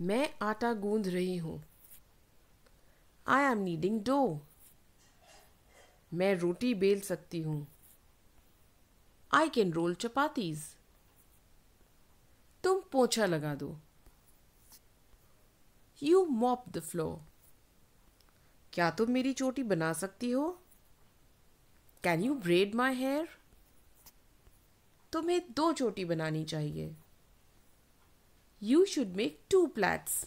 मैं आटा गूंध रही हूँ आई एम नीडिंग डो मैं रोटी बेल सकती हूँ आई कैन रोल चपातीज तुम पोछा लगा दो यू मॉप द फ्लोर क्या तुम मेरी चोटी बना सकती हो can you braid my hair तुम्हें दो चोटी बनानी चाहिए you should make two plats.